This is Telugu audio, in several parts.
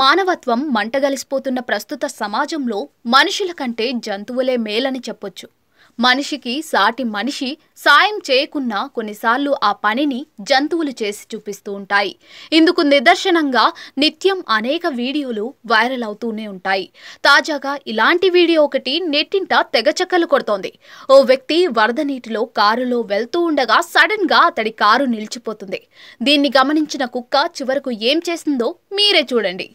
మానవత్వం మంటగలిసిపోతున్న ప్రస్తుత సమాజంలో మనుషుల కంటే జంతువులే మేలని చెప్పొచ్చు మనిషికి సాటి మనిషి సాయం చేయకున్నా కొన్నిసార్లు ఆ పనిని జంతువులు చేసి చూపిస్తూ ఉంటాయి ఇందుకు నిదర్శనంగా నిత్యం అనేక వీడియోలు వైరల్ అవుతూనే ఉంటాయి తాజాగా ఇలాంటి వీడియో ఒకటి నెట్టింట తెగచక్కలు కొడుతోంది ఓ వ్యక్తి వరద నీటిలో కారులో వెళ్తూ ఉండగా సడన్ గా అతడి కారు నిలిచిపోతుంది దీన్ని గమనించిన కుక్క చివరకు ఏం చేసిందో మీరే చూడండి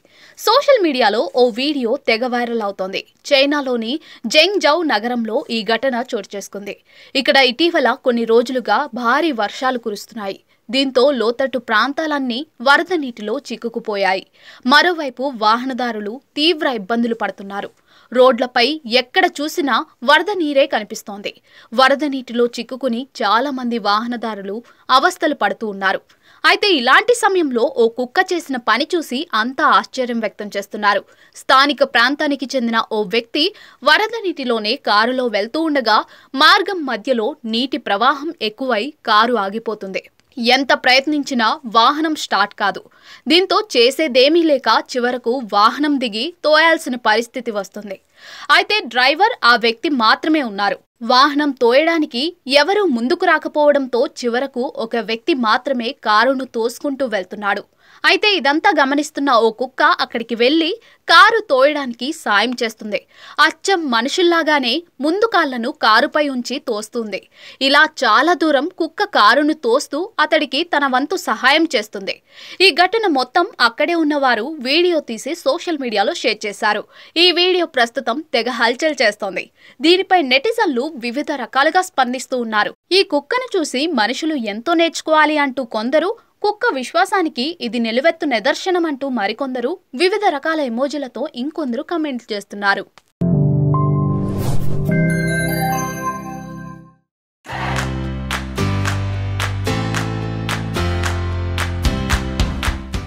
సోషల్ మీడియాలో ఓ వీడియో తెగ వైరల్ అవుతోంది చైనాలోని జెంగ్జౌ నగరంలో ఈ ఘటన చోటు చేసుకుంది ఇక్కడ ఇటీవల కొన్ని రోజులుగా భారీ వర్షాలు కురుస్తున్నాయి దీంతో లోతట్టు ప్రాంతాలన్నీ వరద నీటిలో చిక్కుకుపోయాయి మరోవైపు వాహనదారులు తీవ్ర ఇబ్బందులు పడుతున్నారు రోడ్లపై ఎక్కడ చూసినా వరద నీరే కనిపిస్తోంది వరద నీటిలో చిక్కుకుని చాలా మంది వాహనదారులు అవస్థలు పడుతూ ఉన్నారు అయితే ఇలాంటి సమయంలో ఓ కుక్క చేసిన పని చూసి అంతా ఆశ్చర్యం వ్యక్తం చేస్తున్నారు స్థానిక ప్రాంతానికి చెందిన ఓ వ్యక్తి వరద నీటిలోనే కారులో వెళ్తూ ఉండగా మార్గం మధ్యలో నీటి ప్రవాహం ఎక్కువై కారు ఆగిపోతుంది ఎంత ప్రయత్నించినా వాహనం స్టార్ట్ కాదు దీంతో చేసేదేమీ లేక చివరకు వాహనం దిగి తోయాల్సిన పరిస్థితి వస్తుంది అయితే డ్రైవర్ ఆ వ్యక్తి మాత్రమే ఉన్నారు వాహనం తోయడానికి ఎవరూ ముందుకు రాకపోవడంతో చివరకు ఒక వ్యక్తి మాత్రమే కారును తోసుకుంటూ వెళ్తున్నాడు అయితే ఇదంతా గమనిస్తున్న ఓ కుక్క అక్కడికి వెళ్ళి కారు తోయడానికి సాయం చేస్తుంది అచ్చం మనుషుల్లాగానే ముందు కాళ్లను కారుపై ఉంచి తోస్తుంది ఇలా చాలా దూరం కుక్క కారును తోస్తూ అతడికి తన వంతు సహాయం చేస్తుంది ఈ ఘటన మొత్తం అక్కడే ఉన్నవారు వీడియో తీసి సోషల్ మీడియాలో షేర్ చేశారు ఈ వీడియో ప్రస్తుతం తెగ హల్చల్ చేస్తోంది దీనిపై నెటిజన్లు కుక్కలు వివిధ రకాలుగా స్పందిస్తూ ఉన్నారు ఈ కుక్కను చూసి మనుషులు ఎంతో నేర్చుకోవాలి అంటూ కొందరు కుక్క విశ్వాసానికి ఇది నిలువెత్తు నిదర్శనం అంటూ మరికొందరు వివిధ రకాల ఎమోజీలతో ఇంకొందరు కమెంట్లు చేస్తున్నారు